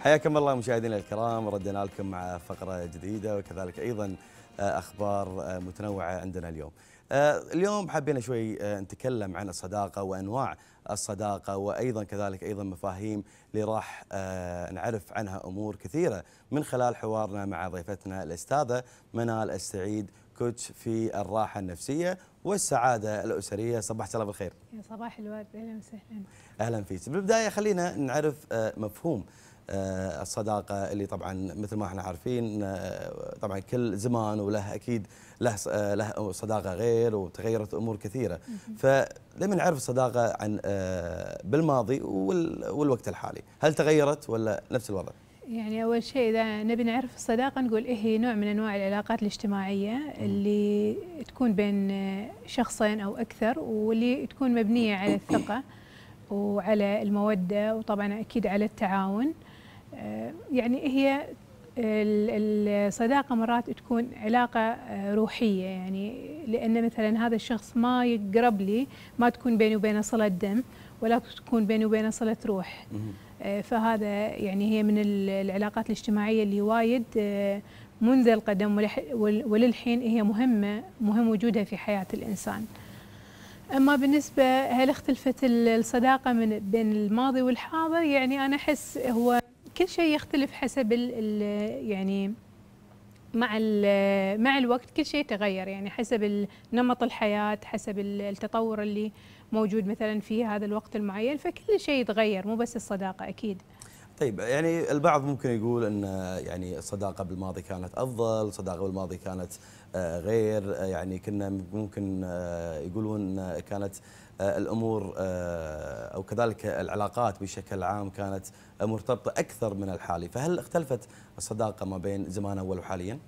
حياكم الله مشاهدينا الكرام ردنا لكم مع فقرة جديدة وكذلك أيضا آه، أخبار آه، متنوعة عندنا اليوم آه، اليوم حبينا شوي نتكلم عن الصداقة وأنواع الصداقة وأيضا كذلك أيضا مفاهيم اللي راح نعرف عنها أمور كثيرة من خلال حوارنا مع ضيفتنا الأستاذة منال السعيد كوتش في الراحة النفسية والسعادة الأسرية صباحك الله بالخير يا صباح الورد أهلا وسهلا أهلا فيك بالبداية خلينا نعرف مفهوم آه، الصداقه اللي طبعا مثل ما احنا عارفين آه، طبعا كل زمان وله اكيد له آه، له صداقه غير وتغيرت امور كثيره فلما نعرف الصداقه عن بالماضي والوقت الحالي هل تغيرت ولا نفس الوضع يعني اول شيء اذا نبي نعرف الصداقه نقول ايه هي نوع من انواع العلاقات الاجتماعيه اللي تكون بين شخصين او اكثر واللي تكون مبنيه على الثقه وعلى الموده وطبعا اكيد على التعاون آه، يعني هي آه، الصداقة مرات تكون علاقة آه، روحية يعني لأن مثلا هذا الشخص ما يقرب لي ما تكون بيني وبينه صلة دم ولا تكون بيني وبينه صلة روح فهذا يعني هي من العلاقات الاجتماعية اللي وايد منذ القدم وللحين هي مهمة مهم وجودها في حياة الإنسان أما بالنسبة هل اختلفت الصداقة من بين الماضي والحاضر يعني أنا أحس هو كل شيء يختلف حسب ال الـ يعني مع مع الوقت كل شيء تغير يعني حسب نمط الحياة حسب التطور اللي موجود مثلا في هذا الوقت المعين فكل شيء يتغير مو بس الصداقة أكيد طيب يعني البعض ممكن يقول ان يعني الصداقه بالماضي كانت افضل، الصداقه بالماضي كانت آه، غير آه، يعني كنا ممكن آه، يقولون كانت آه، الامور آه، او كذلك العلاقات بشكل عام كانت مرتبطه اكثر من الحالي، فهل اختلفت الصداقه ما بين زمان اول وحاليا؟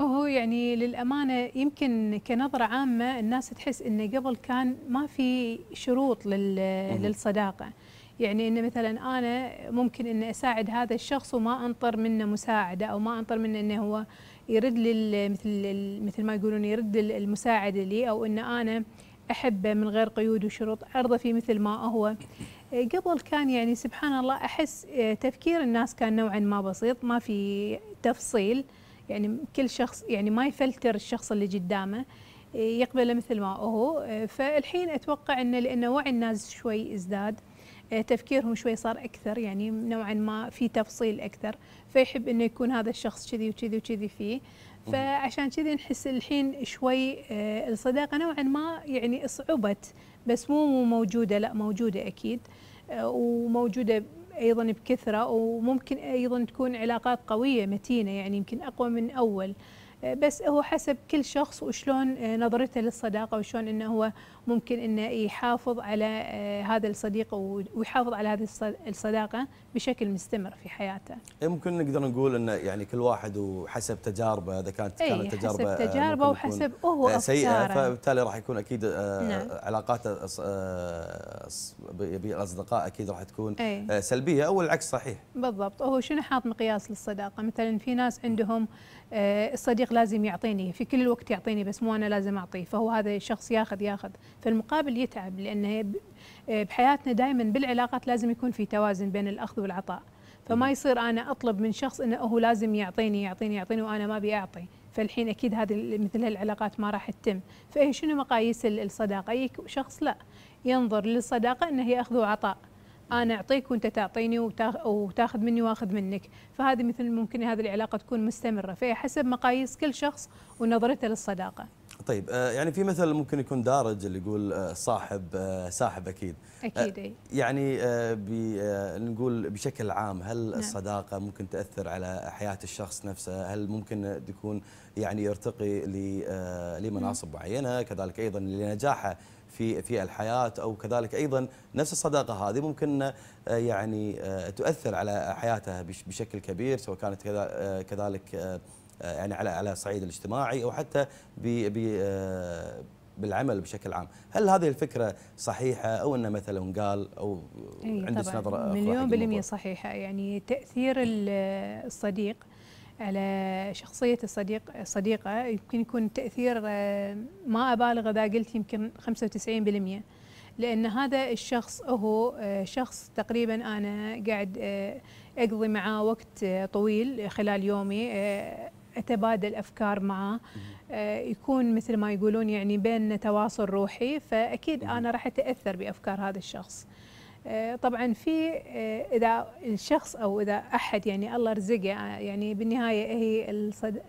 هو يعني للأمانة يمكن كنظرة عامة الناس تحس أنه قبل كان ما في شروط للصداقة يعني أنه مثلا أنا ممكن أن أساعد هذا الشخص وما أنطر منه مساعدة أو ما أنطر منه أنه هو يرد لي مثل, مثل ما يقولون يرد المساعدة لي أو أن أنا أحبه من غير قيود وشروط عرضه في مثل ما هو إيه، قبل كان يعني سبحان الله أحس إيه، تفكير الناس كان نوعا ما بسيط ما في تفصيل يعني كل شخص يعني ما يفلتر الشخص اللي قدامه إيه، يقبله مثل ما هو فالحين أتوقع أنه لأن وعي الناس شوي ازداد تفكيرهم شوي صار اكثر يعني نوعا ما في تفصيل اكثر فيحب انه يكون هذا الشخص كذي وكذي وكذي فيه فعشان كذي نحس الحين شوي آه، الصداقه نوعا ما يعني صعبت بس مو موجوده لا موجوده اكيد آه، وموجوده ايضا بكثره وممكن ايضا تكون علاقات قويه متينه يعني يمكن اقوى من اول آه، بس هو حسب كل شخص وشلون آه، نظرته للصداقه وشلون انه هو ممكن انه يحافظ على آه، هذا الصديق ويحافظ على هذه الصداقه بشكل مستمر في حياته. يمكن إيه، نقدر نقول انه يعني كل واحد وحسب تجاربه اذا كانت إيه، كانت تجاربه حسب تجاربه وحسب هو سيئه فبالتالي راح يكون اكيد نعم. علاقاته بالاصدقاء اكيد راح تكون أي. سلبيه او العكس صحيح. بالضبط هو شنو حاط مقياس للصداقه مثلا في ناس عندهم آه، الصديق لازم يعطيني في كل الوقت يعطيني بس مو انا لازم اعطيه فهو هذا الشخص ياخذ ياخذ فالمقابل يتعب لانه آه، بحياتنا دائما بالعلاقات لازم يكون في توازن بين الاخذ والعطاء فما يصير انا اطلب من شخص انه هو لازم يعطيني يعطيني يعطيني وانا ما ابي اعطي فالحين اكيد هذه مثل هالعلاقات ما راح تتم فهي شنو مقاييس الصداقه اي شخص لا ينظر للصداقه انه هي اخذ وعطاء انا اعطيك وانت تعطيني وتاخذ مني واخذ منك فهذه مثل ممكن هذه العلاقه تكون مستمره فهي حسب مقاييس كل شخص ونظرته للصداقه طيب آه، يعني في مثل ممكن يكون دارج اللي يقول آه، صاحب ساحب آه، اكيد اكيد اي يعني نقول بشكل عام هل نعم. الصداقه ممكن تاثر على حياه الشخص نفسه هل ممكن تكون يعني يرتقي لمناصب معينه كذلك ايضا لنجاحه في في الحياه او كذلك ايضا نفس الصداقه هذه ممكن آه، يعني آه، تؤثر على حياتها بشكل كبير سواء كانت آه، كذلك يعني على على الصعيد الاجتماعي او حتى بالعمل بشكل عام هل هذه الفكرة صحيحة أو انه مثلا قال أو عندك نظرة مليون بالمية صحيحة يعني تأثير الصديق على شخصية الصديق الصديقة يمكن يكون تأثير آه، ما أبالغ إذا قلت يمكن 95% لأن هذا الشخص هو آه، شخص تقريبا أنا قاعد آه، أقضي معاه وقت طويل خلال يومي أتبادل أفكار معه يكون مثل ما يقولون يعني بيننا تواصل روحي فأكيد أنا راح أتأثر بأفكار هذا الشخص آه، طبعا في آه، اذا الشخص او اذا احد يعني الله رزقه آه، يعني بالنهايه هي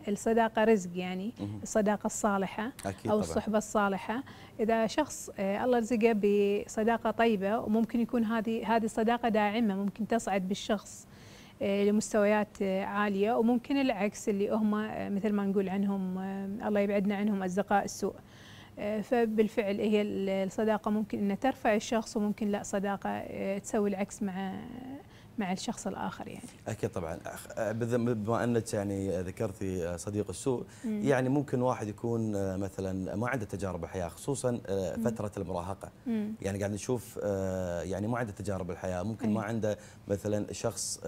الصداقه رزق يعني الصداقه الصالحه أكيد او الصحبه الصالحه اذا شخص الله رزقه بصداقه طيبه وممكن يكون هذه هذه الصداقه داعمه ممكن تصعد بالشخص لمستويات عاليه وممكن العكس اللي هم مثل ما نقول عنهم الله يبعدنا عنهم اصدقاء السوء فبالفعل هي الصداقة ممكن أن ترفع الشخص وممكن لا صداقة آه، تسوي العكس مع مع الشخص الآخر يعني أكيد طبعا آه، بما أنك يعني ذكرتي صديق السوء مم. يعني ممكن واحد يكون آه، مثلا ما عنده تجارب الحياة خصوصا فترة مم. المراهقة مم. يعني قاعد نشوف يعني ما عنده تجارب الحياة ممكن أي. ما عنده مثلا شخص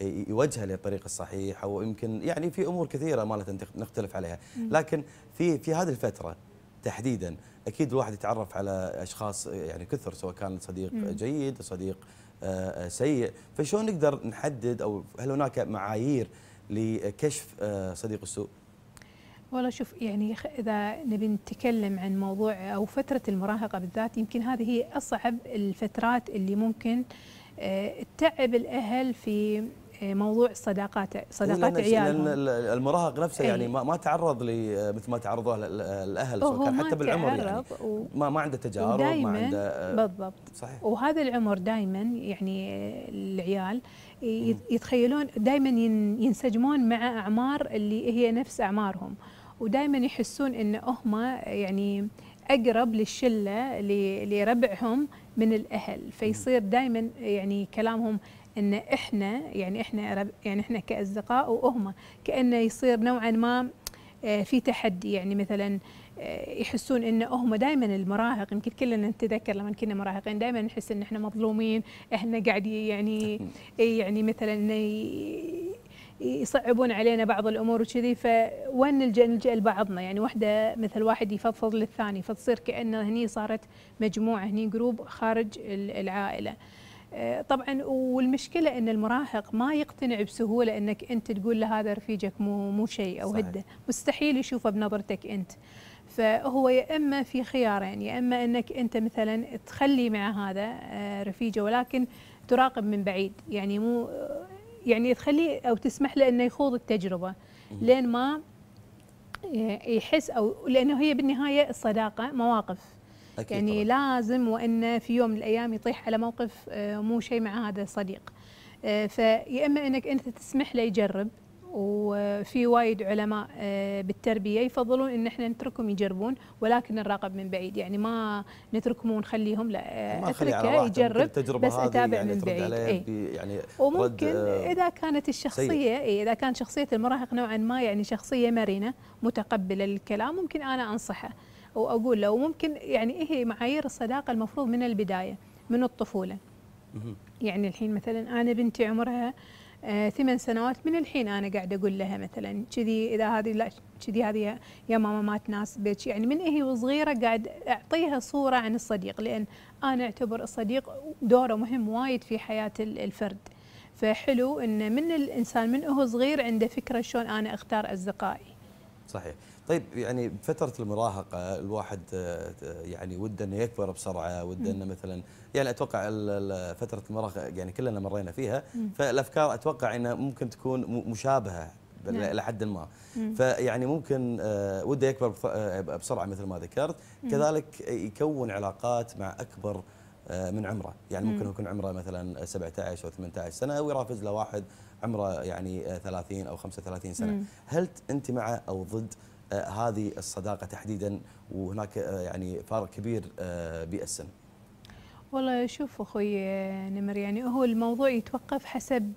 يوجهه للطريق الصحيح او يمكن يعني في امور كثيره مالت نختلف عليها لكن في في هذه الفتره تحديدا اكيد الواحد يتعرف على اشخاص يعني كثر سواء كان صديق جيد صديق آه، آه، سيء فشلون نقدر نحدد او هل هناك معايير لكشف آه، صديق السوء والله شوف يعني اذا نبي نتكلم عن موضوع او فتره المراهقه بالذات يمكن هذه هي اصعب الفترات اللي ممكن تتعب الاهل في موضوع الصداقات صداقات عيالهم المراهق نفسه يعني إيه. ما تعرض مثل ما تعرضوا الاهل سواء كان حتى بالعمر يعني و... ما ما عنده تجارب ما عنده آه، بالضبط صحيح وهذا العمر دائما يعني العيال يتخيلون دائما ينسجمون مع اعمار اللي هي نفس اعمارهم ودائما يحسون ان هم يعني اقرب للشله لربعهم من الاهل فيصير دائما يعني كلامهم ان احنا يعني احنا يعني احنا كاصدقاء وهم كانه يصير نوعا ما آه، في تحدي يعني مثلا آه، يحسون ان هم دائما المراهق يمكن كلنا نتذكر لما كنا مراهقين دائما نحس ان احنا مظلومين احنا قاعد يعني يعني مثلا يصعبون علينا بعض الامور وكذي فوين نلجا نلجا لبعضنا يعني واحده مثل واحد يفضفض للثاني فتصير كانه هني صارت مجموعه هني جروب خارج العائله آه، طبعا والمشكله ان المراهق ما يقتنع بسهوله انك انت تقول له هذا رفيجك مو مو شيء او هده مستحيل يشوفه بنظرتك انت فهو يا اما في خيارين يا اما انك انت مثلا تخلي مع هذا آه، رفيجه ولكن تراقب من بعيد يعني مو آه، يعني تخليه او تسمح له انه يخوض التجربه لين ما يحس او لانه هي بالنهايه الصداقه مواقف أكيد يعني طبعا. لازم وان في يوم من الايام يطيح على موقف آه، مو شيء مع هذا الصديق آه، فيا اما انك انت تسمح له يجرب وفي وايد علماء آه، بالتربيه يفضلون ان احنا نتركهم يجربون ولكن نراقب من بعيد يعني ما نتركهم ونخليهم لا اتركه يجرب بس اتابع يعني من بعيد ايه يعني وممكن اذا كانت الشخصيه اي اذا كانت شخصيه المراهق نوعا ما يعني شخصيه مرنه متقبله للكلام ممكن انا انصحه واقول له وممكن يعني ايه معايير الصداقه المفروض من البدايه من الطفوله يعني الحين مثلا انا بنتي عمرها آه، ثمان سنوات من الحين انا قاعده اقول لها مثلا كذي اذا هذه لا كذي هذه يا ماما ما تناسبك يعني من هي إيه وصغيره قاعد اعطيها صوره عن الصديق لان انا اعتبر الصديق دوره مهم وايد في حياه الفرد فحلو ان من الانسان من هو صغير عنده فكره شلون انا اختار اصدقائي. صحيح. طيب يعني بفتره المراهقه الواحد آه، يعني وده انه يكبر بسرعه وده انه مثلا يعني اتوقع فتره المراهقه يعني كلنا مرينا فيها فالافكار اتوقع انها ممكن تكون مشابهه نعم. لحد ما مم. فيعني ممكن آه، وده يكبر آه، بسرعه مثل ما ذكرت كذلك يكون علاقات مع اكبر من عمره يعني ممكن يكون عمره مثلا 17 او 18 سنه ويرافز له واحد عمره يعني 30 او 35 سنه مم. هل انت مع او ضد آه، هذه الصداقه تحديدا وهناك آه، يعني فارق كبير آه، بالسن والله شوف اخوي نمر يعني هو الموضوع يتوقف حسب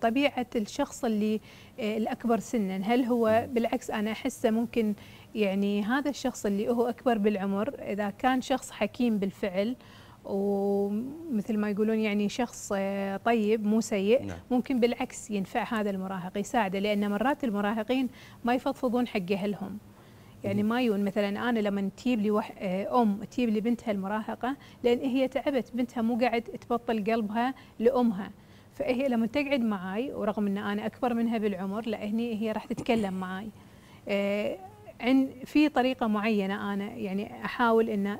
طبيعه الشخص اللي الاكبر سنا هل هو بالعكس انا احسه ممكن يعني هذا الشخص اللي هو اكبر بالعمر اذا كان شخص حكيم بالفعل ومثل ما يقولون يعني شخص آه، طيب مو سيء نعم. ممكن بالعكس ينفع هذا المراهق يساعده لان مرات المراهقين ما يفضفضون حق اهلهم يعني ما يون مثلا انا لما تجيب لي وح... آه، ام تجيب لي بنتها المراهقه لان هي تعبت بنتها مو قاعد تبطل قلبها لامها فهي لما تقعد معاي ورغم ان انا اكبر منها بالعمر لا هني هي راح تتكلم معاي آه، عن في طريقه معينه انا يعني احاول ان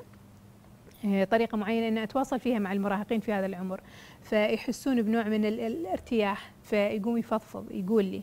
آه، طريقه معينه ان اتواصل فيها مع المراهقين في هذا العمر فيحسون بنوع من الارتياح فيقوم يفضفض يقول لي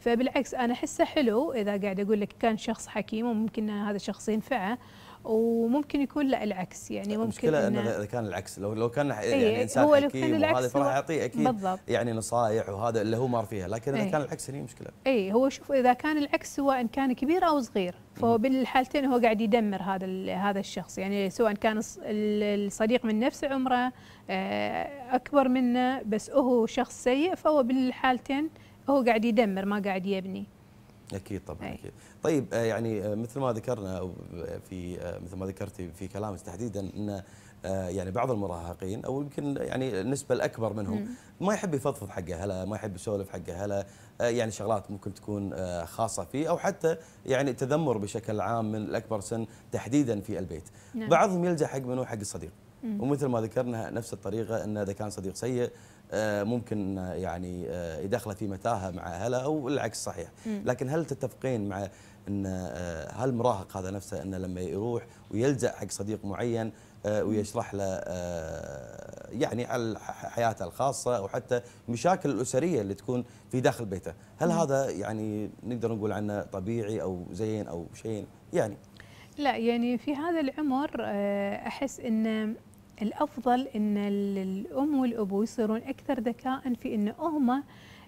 فبالعكس انا احسه حلو اذا قاعد اقول لك كان شخص حكيم وممكن هذا الشخص ينفعه وممكن يكون لا العكس يعني ممكن المشكله انه إن كان العكس لو لو كان إيه، يعني إيه انسان هو وهذا فراح العكس يعطيه اكيد بالضبط يعني نصائح وهذا اللي هو مار فيها لكن اذا إيه كان العكس هني مشكله اي هو شوف اذا كان العكس سواء كان كبير او صغير فهو بالحالتين هو قاعد يدمر هذا هذا الشخص يعني سواء كان الصديق من نفس عمره آه، اكبر منه بس هو شخص سيء فهو بالحالتين هو قاعد يدمر ما قاعد يبني اكيد طبعا أي. اكيد طيب آه، يعني آه، مثل ما ذكرنا آه، في مثل ما ذكرتي في كلامك تحديدا ان يعني بعض المراهقين او يمكن يعني النسبه الاكبر منهم ما يحب يفضفض حق اهله، ما يحب يسولف حق اهله، يعني شغلات ممكن تكون خاصه فيه او حتى يعني تذمر بشكل عام من الاكبر سن تحديدا في البيت. نعم. بعضهم يلجا حق منو؟ حق الصديق. ومثل ما ذكرنا نفس الطريقه انه اذا كان صديق سيء آه، ممكن آه، يعني يدخله آه، في متاهه مع اهله او العكس صحيح لكن هل تتفقين مع ان هالمراهق هذا نفسه انه لما يروح ويلجا حق صديق معين ويشرح له يعني على حياته الخاصه او حتى مشاكل الاسريه اللي تكون في داخل بيته، هل هذا يعني نقدر نقول عنه طبيعي او زين او شيء يعني؟ لا يعني في هذا العمر احس انه الافضل ان الام والابو يصيرون اكثر ذكاء في ان هم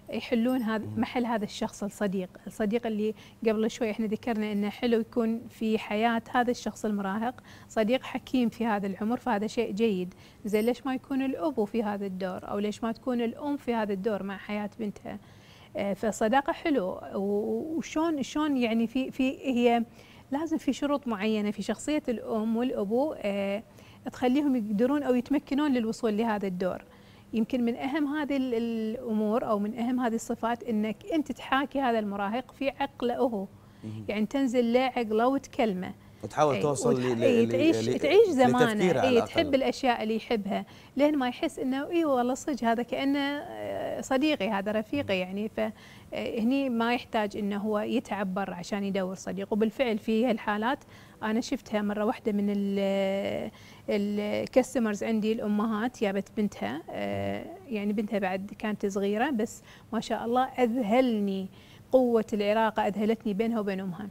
يحلون هذا محل هذا الشخص الصديق، الصديق اللي قبل شوي احنا ذكرنا انه حلو يكون في حياه هذا الشخص المراهق صديق حكيم في هذا العمر فهذا شيء جيد، زين ليش ما يكون الابو في هذا الدور او ليش ما تكون الام في هذا الدور مع حياه بنتها؟ آه، فصداقه حلو وشون شلون يعني في في هي لازم في شروط معينه في شخصيه الام والابو آه، تخليهم يقدرون او يتمكنون للوصول لهذا الدور يمكن من اهم هذه الامور او من اهم هذه الصفات انك انت تحاكي هذا المراهق في عقله هو يعني تنزل له عقله وتكلمه وتحاول إيه، توصل وتح... ل... أي تعيش ل... تعيش زمانه اي تحب الاشياء اللي يحبها لين ما يحس انه اي والله صدق هذا كانه آه، صديقي هذا رفيقي يعني فهني آه، ما يحتاج انه هو يتعب برا عشان يدور صديق وبالفعل في هالحالات انا شفتها مره واحده من الكاستمرز عندي الامهات جابت بنتها آه، يعني بنتها بعد كانت صغيره بس ما شاء الله اذهلني قوه العراقه اذهلتني بينها وبين امها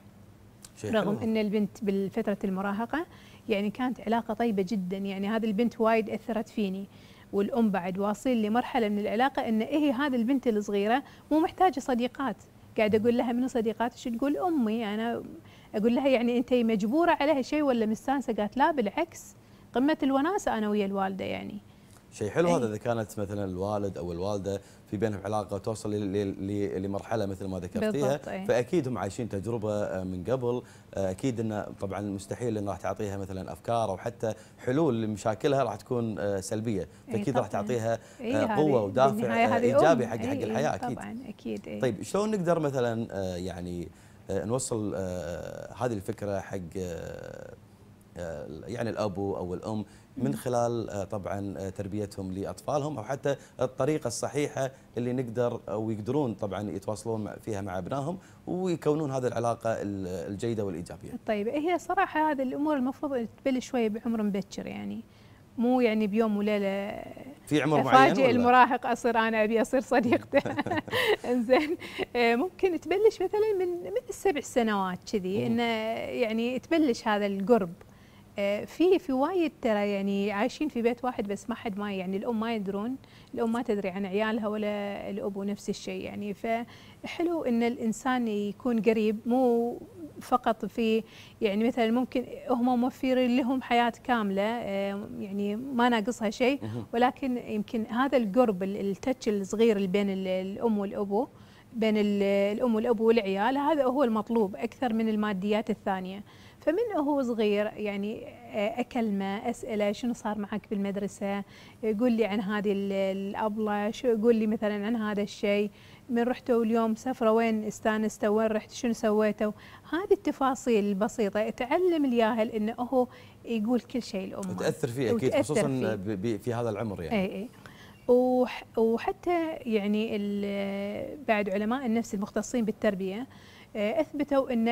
رغم ان البنت بالفتره المراهقه يعني كانت علاقه طيبه جدا يعني هذه البنت وايد اثرت فيني والام بعد واصل لمرحله من العلاقه ان إيه هذه البنت الصغيره مو محتاجه صديقات قاعد اقول لها من صديقاتك تقول امي انا اقول لها يعني انت مجبوره على هالشيء ولا مستانسه قالت لا بالعكس قمه الوناسه انا ويا الوالده يعني شيء حلو هذا إيه. اذا كانت مثلا الوالد او الوالده في بينهم علاقه توصل لمرحله مثل ما ذكرتيها أي. فاكيد هم عايشين تجربه آه، من قبل آه، اكيد انه طبعا مستحيل انه راح تعطيها مثلا افكار او حتى حلول لمشاكلها راح تكون آه، سلبيه إيه، فاكيد راح تعطيها إيه، قوه ودافع ايجابي حق حق الحياه اكيد طبعا اكيد أي. طيب شلون نقدر مثلا يعني آه، نوصل آه، آه، هذه الفكره حق يعني الابو او الام من خلال طبعا تربيتهم لاطفالهم او حتى الطريقه الصحيحه اللي نقدر او يقدرون طبعا يتواصلون فيها مع ابنائهم ويكونون هذه العلاقه الجيده والايجابيه. طيب هي صراحه هذه الامور المفروض تبلش شويه بعمر مبكر يعني مو يعني بيوم وليله في عمر أه، معين فاجئ المراهق اصير انا ابي اصير صديقته انزين أه، ممكن تبلش مثلا من من السبع سنوات كذي انه يعني تبلش هذا القرب أه، في في وايد ترى يعني عايشين في بيت واحد بس ما حد ما يعني الام ما يدرون الام ما تدري عن عيالها ولا الاب نفس الشيء يعني فحلو ان الانسان يكون قريب مو فقط في يعني مثلا ممكن هم موفرين لهم حياه كامله آه، يعني ما ناقصها شيء ولكن يمكن هذا القرب التتش الصغير اللي بين الام والابو بين الام والأبو والعيال هذا هو المطلوب اكثر من الماديات الثانيه فمن هو صغير يعني آه، اكلمه اساله شنو صار معك بالمدرسه يقول لي عن هذه الابله شو يقول لي مثلا عن هذا الشيء من رحتوا اليوم سفرة وين استانستوا وين رحت شنو سويتوا هذه التفاصيل البسيطة تعلم الياهل انه هو يقول كل شيء لأمه تأثر فيه اكيد خصوصا فيه. في هذا العمر يعني اي اي وحتى يعني بعد علماء النفس المختصين بالتربية آه، اثبتوا ان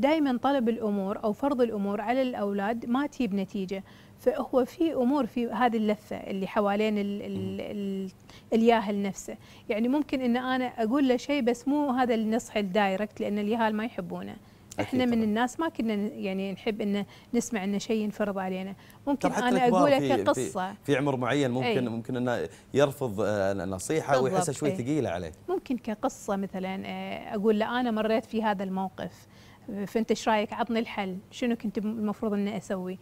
دائما طلب الامور او فرض الامور على الاولاد ما تجيب نتيجه فهو في امور في هذه اللفه اللي حوالين ال ال ال الياهل نفسه يعني ممكن ان انا اقول له شيء بس مو هذا النصح الدايركت لان اليهال ما يحبونه احنا من الناس ما كنا يعني نحب ان نسمع ان شيء ينفرض علينا ممكن انا لك كقصه في, في عمر معين ممكن أي. ممكن انه يرفض آه، نصيحه ويحسها شوي ثقيله عليه ممكن كقصه مثلا آه، اقول له انا مريت في هذا الموقف فانت ايش رايك عطني الحل شنو كنت المفروض اني اسوي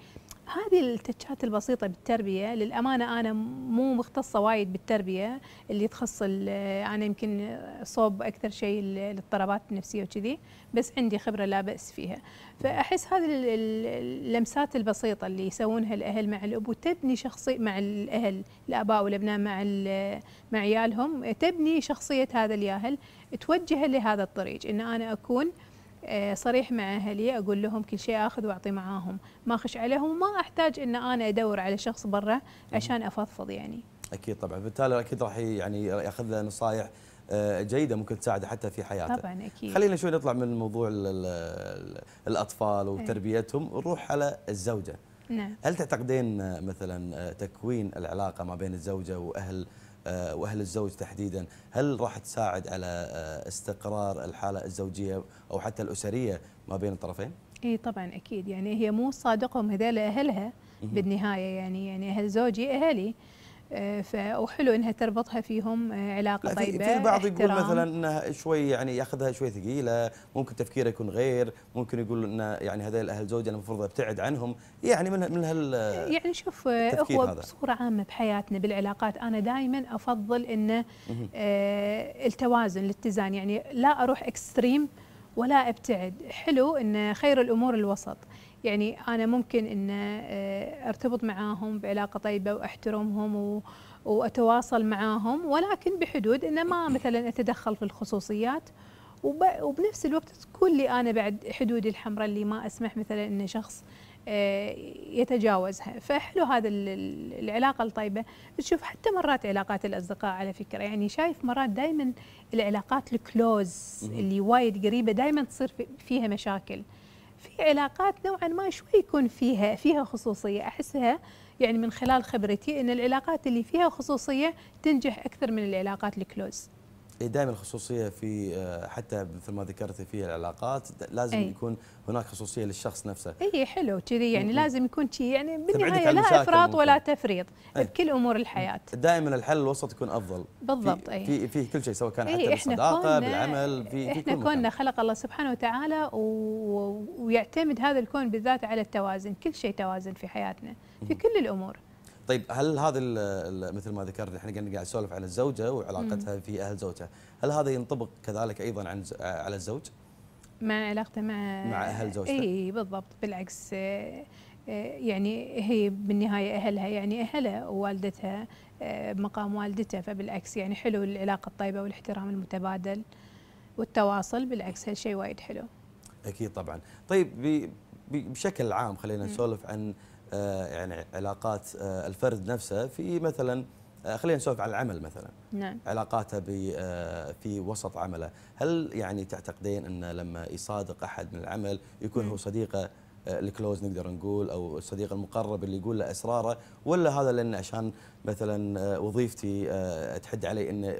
هذه التتشات البسيطه بالتربيه للامانه انا مو مختصه وايد بالتربيه اللي تخص انا يمكن صوب اكثر شيء الاضطرابات النفسيه وكذي بس عندي خبره لا باس فيها فاحس هذه اللمسات البسيطه اللي يسوونها الاهل مع الاب وتبني شخصيه مع الاهل الاباء والابناء مع مع عيالهم تبني شخصيه هذا الياهل توجهه لهذا الطريق ان انا اكون آه، صريح مع اهلي اقول لهم كل شيء اخذ واعطي معاهم ما اخش عليهم وما احتاج ان انا ادور على شخص برا عشان افضفض يعني اكيد طبعا بالتالي اكيد راح يعني ياخذ نصائح آه، جيده ممكن تساعده حتى في حياته طبعا اكيد خلينا شوي نطلع من موضوع الاطفال إيه. وتربيتهم ونروح على الزوجه نعم هل تعتقدين مثلا تكوين العلاقه ما بين الزوجه واهل آه، واهل الزوج تحديدا هل راح تساعد على آه، استقرار الحاله الزوجيه او حتى الاسريه ما بين الطرفين اي طبعا اكيد يعني هي مو صادقهم هذول اهلها بالنهايه يعني يعني اهل زوجي اهلي آه، وحلو انها تربطها فيهم آه، علاقه طيبه في البعض يقول مثلا انها شوي يعني ياخذها شوي ثقيله ممكن تفكيره يكون غير ممكن يقول ان يعني هذول الاهل زوجي انا المفروض ابتعد عنهم يعني من من هال يعني شوف آه، هو بصوره عامه بحياتنا بالعلاقات انا دائما افضل انه التوازن الاتزان يعني لا اروح اكستريم ولا ابتعد حلو ان خير الامور الوسط يعني انا ممكن ان آه، ارتبط معاهم بعلاقه طيبه واحترمهم و واتواصل معاهم ولكن بحدود ان ما مثلا اتدخل في الخصوصيات وبنفس الوقت تكون لي انا بعد حدودي الحمراء اللي ما اسمح مثلا ان شخص آه، يتجاوزها فحلو هذا العلاقة الطيبة تشوف حتى مرات علاقات الأصدقاء على فكرة يعني شايف مرات دائما العلاقات الكلوز اللي وايد قريبة دائما تصير فيها مشاكل في علاقات نوعا ما شوي يكون فيها فيها خصوصيه احسها يعني من خلال خبرتي ان العلاقات اللي فيها خصوصيه تنجح اكثر من العلاقات الكلوز إيه، دائما الخصوصية في آه، حتى مثل ما ذكرتي في العلاقات لازم أي. يكون هناك خصوصية للشخص نفسه اي حلو كذي يعني لازم يكون كذي يعني بالنهاية لا إفراط ولا تفريط أي. بكل أمور الحياة دائما الحل الوسط يكون أفضل بالضبط أي في في كل شيء سواء كان إيه، حتى بالصداقة بالعمل في احنا كوننا خلق الله سبحانه وتعالى ويعتمد هذا الكون بالذات على التوازن كل شيء توازن في حياتنا في كل الأمور طيب هل هذا مثل ما ذكرنا احنا قاعد نسولف عن الزوجه وعلاقتها مم. في اهل زوجها، هل هذا ينطبق كذلك ايضا عن على الزوج؟ مع علاقته مع مع اهل زوجته اي إيه، بالضبط بالعكس آه، آه، يعني هي بالنهايه اهلها يعني اهلها ووالدتها آه، مقام والدته فبالعكس يعني حلو العلاقه الطيبه والاحترام المتبادل والتواصل بالعكس هالشيء وايد حلو. اكيد طبعا، طيب بشكل عام خلينا نسولف عن آه، يعني علاقات آه، الفرد نفسه في مثلا آه، خلينا نسولف على العمل مثلا نعم. علاقاته في وسط عمله هل يعني تعتقدين أن لما يصادق أحد من العمل يكون م. نعم. هو صديقه آه، الكلوز نقدر نقول او الصديق المقرب اللي يقول له اسراره ولا هذا لان عشان مثلا آه، وظيفتي آه، تحد علي انه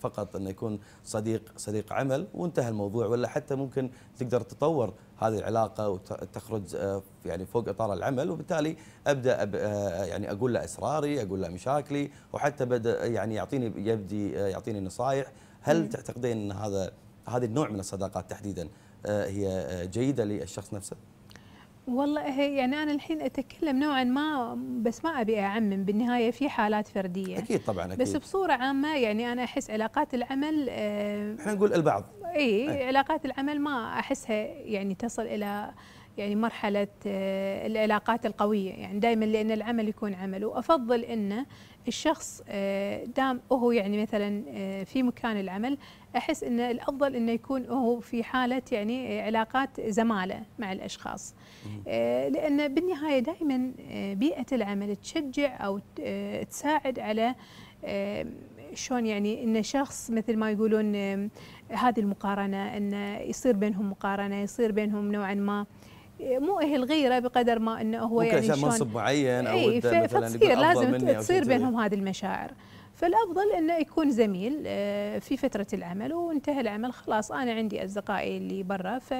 فقط انه يكون صديق صديق عمل وانتهى الموضوع ولا حتى ممكن تقدر تطور هذه العلاقه وتخرج يعني فوق اطار العمل وبالتالي ابدا أب يعني اقول له اسراري اقول له مشاكلي وحتى بدا يعني يعطيني يبدي يعطيني نصائح هل تعتقدين ان هذا هذا النوع من الصداقات تحديدا هي جيده للشخص نفسه؟ والله هي يعني انا الحين اتكلم نوعا ما بس ما ابي اعمم بالنهايه في حالات فرديه اكيد طبعا أكيد. بس بصوره عامه يعني انا احس علاقات العمل آه، احنا نقول البعض اي إيه. علاقات العمل ما احسها يعني تصل الى يعني مرحلة آه، العلاقات القوية يعني دائما لأن العمل يكون عمل وأفضل أن الشخص آه، دام هو يعني مثلا آه، في مكان العمل أحس أن الأفضل أنه يكون هو في حالة يعني علاقات زمالة مع الأشخاص لأن بالنهاية دائما بيئة العمل تشجع أو تساعد على شلون يعني ان شخص مثل ما يقولون هذه المقارنه ان يصير بينهم مقارنه يصير بينهم نوعا ما مو هي غيره بقدر ما انه هو يعني عشان منصب معين او مثلا فتصير لازم تصير بينهم هذه المشاعر فالافضل انه يكون زميل آه، في فتره العمل وانتهى العمل خلاص انا عندي اصدقائي اللي برا ف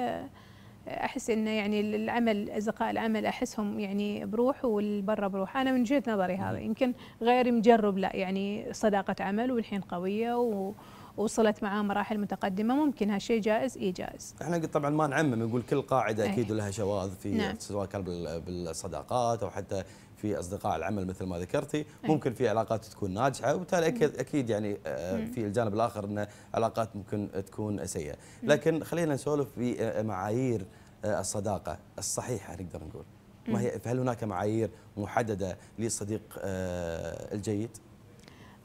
احس انه يعني العمل اصدقاء العمل احسهم يعني بروح والبرا بروح انا من وجهه نظري هذا يمكن غير مجرب لا يعني صداقه عمل والحين قويه و وصلت معاه مراحل متقدمه ممكن هالشيء جائز اي جائز. احنا طبعا ما نعمم نقول كل قاعده إيه. اكيد لها شواذ في نعم. سواء كان بالصداقات او حتى في اصدقاء العمل مثل ما ذكرتي إيه. ممكن في علاقات تكون ناجحه وبالتالي اكيد يعني آه، في الجانب الاخر ان علاقات ممكن تكون سيئه لكن خلينا نسولف في آه، معايير آه، الصداقه الصحيحه نقدر نقول ما هي فهل هناك معايير محدده للصديق الجيد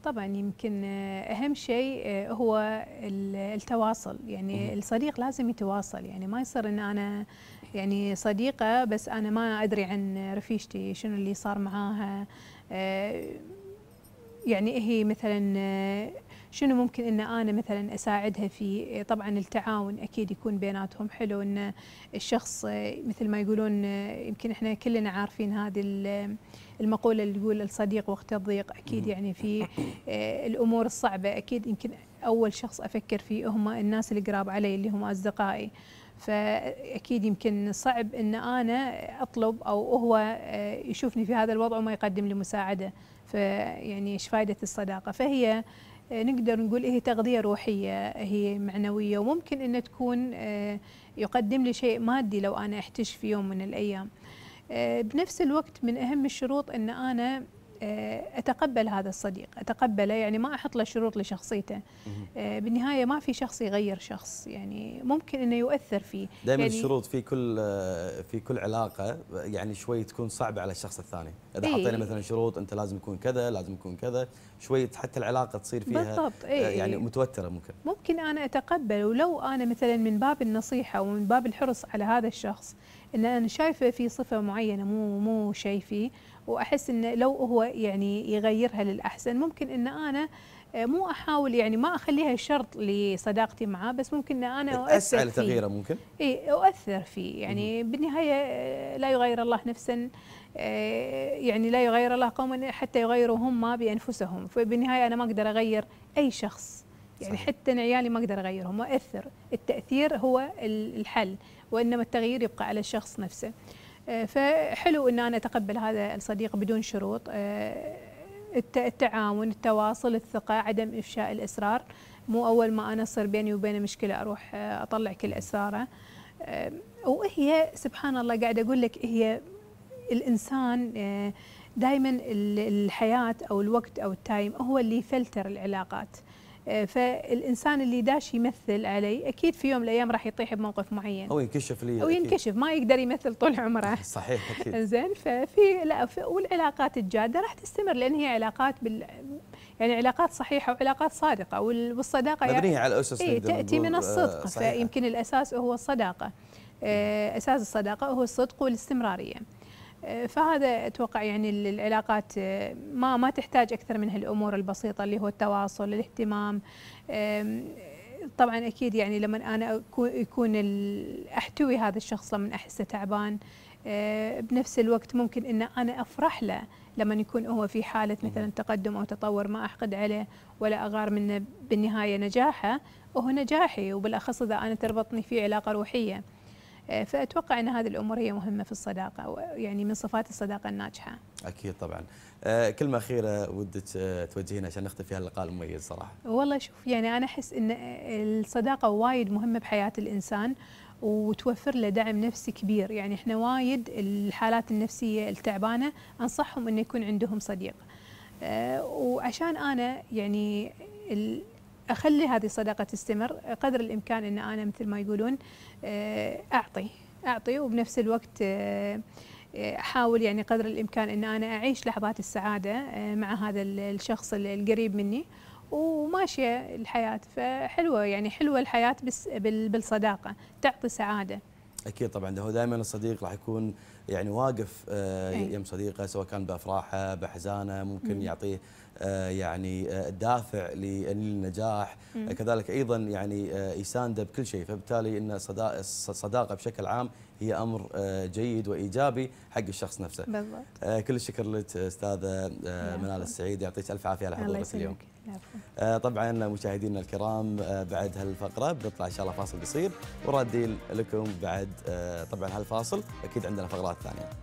طبعا يمكن آه، اهم شيء آه، هو التواصل يعني الصديق لازم يتواصل يعني ما يصير ان انا يعني صديقه بس انا ما ادري عن رفيجتي شنو اللي صار معاها آه، يعني هي مثلا شنو ممكن ان انا مثلا اساعدها في طبعا التعاون اكيد يكون بيناتهم حلو ان الشخص مثل ما يقولون يمكن احنا كلنا عارفين هذه المقوله اللي تقول الصديق وقت الضيق اكيد يعني في آه، الامور الصعبه اكيد يمكن اول شخص افكر فيه هم الناس القراب علي اللي هم اصدقائي فاكيد يمكن صعب ان انا اطلب او هو آه، يشوفني في هذا الوضع وما يقدم لي مساعده فيعني ايش فائده الصداقه فهي آه، نقدر نقول إيه هي تغذية روحية هي معنوية وممكن أن تكون آه، يقدم لي شيء مادي لو أنا احتج في يوم من الأيام آه، بنفس الوقت من أهم الشروط أن أنا آه، اتقبل هذا الصديق اتقبله يعني ما احط له شروط لشخصيته آه، بالنهايه ما في شخص يغير شخص يعني ممكن انه يؤثر فيه دائما يعني الشروط في كل آه، في كل علاقه يعني شوي تكون صعبه على الشخص الثاني اذا إيه حطينا مثلا شروط انت لازم يكون كذا لازم يكون كذا شوي حتى العلاقه تصير فيها بالضبط إيه يعني متوتره ممكن ممكن انا اتقبل ولو انا مثلا من باب النصيحه ومن باب الحرص على هذا الشخص ان انا شايفه في صفه معينه مو مو شايفه واحس انه لو هو يعني يغيرها للاحسن ممكن ان انا آه، مو احاول يعني ما اخليها شرط لصداقتي معاه بس ممكن ان انا اؤثر اسعى لتغييره ممكن اي اؤثر فيه يعني بالنهايه آه، لا يغير الله نفسا آه، يعني لا يغير الله قوما حتى يغيروا هم بانفسهم فبالنهايه انا ما اقدر اغير اي شخص يعني حتى عيالي ما اقدر اغيرهم واثر التاثير هو الحل وانما التغيير يبقى على الشخص نفسه آه، فحلو ان انا اتقبل هذا الصديق بدون شروط آه، التعاون التواصل الثقه عدم افشاء الاسرار مو اول ما انا اصير بيني وبينه مشكله اروح آه، اطلع كل اسراره وهي سبحان الله قاعده اقول لك هي الانسان دائما الحياه او الوقت او التايم هو اللي يفلتر العلاقات آه، فالانسان اللي داش يمثل علي اكيد في يوم من الايام راح يطيح بموقف معين او ينكشف لي او ينكشف ما يقدر يمثل طول عمره صحيح اكيد زين ففي لا في والعلاقات الجاده راح تستمر لان هي علاقات بال يعني علاقات صحيحه وعلاقات صادقه والصداقه مبنيه يعني على اسس إيه تاتي من آه، الصدق فيمكن الاساس هو الصداقه آه، اساس الصداقه هو الصدق والاستمراريه فهذا اتوقع يعني العلاقات آه، ما ما تحتاج اكثر من هالامور البسيطه اللي هو التواصل الاهتمام طبعا اكيد يعني لما انا يكون احتوي هذا الشخص لما احسه تعبان آه، بنفس الوقت ممكن ان انا افرح له لما يكون هو في حاله مثلا تقدم او تطور ما احقد عليه ولا اغار منه بالنهايه نجاحه وهو نجاحي وبالاخص اذا انا تربطني في علاقه روحيه آه، فأتوقع أن هذه الأمور هي مهمة في الصداقة يعني من صفات الصداقة الناجحة أكيد طبعا آه، كلمة أخيرة ودك آه، توجهينا عشان نختم في اللقاء المميز صراحة والله شوف يعني أنا أحس أن الصداقة وايد مهمة بحياة الإنسان وتوفر له دعم نفسي كبير يعني احنا وايد الحالات النفسية التعبانة أنصحهم انه يكون عندهم صديق وعشان أنا يعني اخلي هذه الصداقه تستمر قدر الامكان ان انا مثل ما يقولون آه، اعطي اعطي وبنفس الوقت آه، آه، احاول يعني قدر الامكان ان انا اعيش لحظات السعاده مع هذا الشخص القريب مني وماشيه الحياه فحلوه يعني حلوه الحياه بس بالصداقه تعطي سعاده اكيد طبعا هو دائما الصديق راح يكون يعني واقف إيه. يم صديقه سواء كان بافراحه باحزانه ممكن يعطيه آه، يعني آه، دافع للنجاح كذلك ايضا يعني آه، يسانده بكل شيء فبالتالي ان الصداقه بشكل عام هي امر جيد وايجابي حق الشخص نفسه بالضبط كل الشكر لك استاذه منال السعيد يعطيك الف عافيه على حضورك اليوم طبعا مشاهدينا الكرام بعد هالفقره بنطلع ان شاء الله فاصل قصير ورادين لكم بعد طبعا هالفاصل اكيد عندنا فقرات ثانيه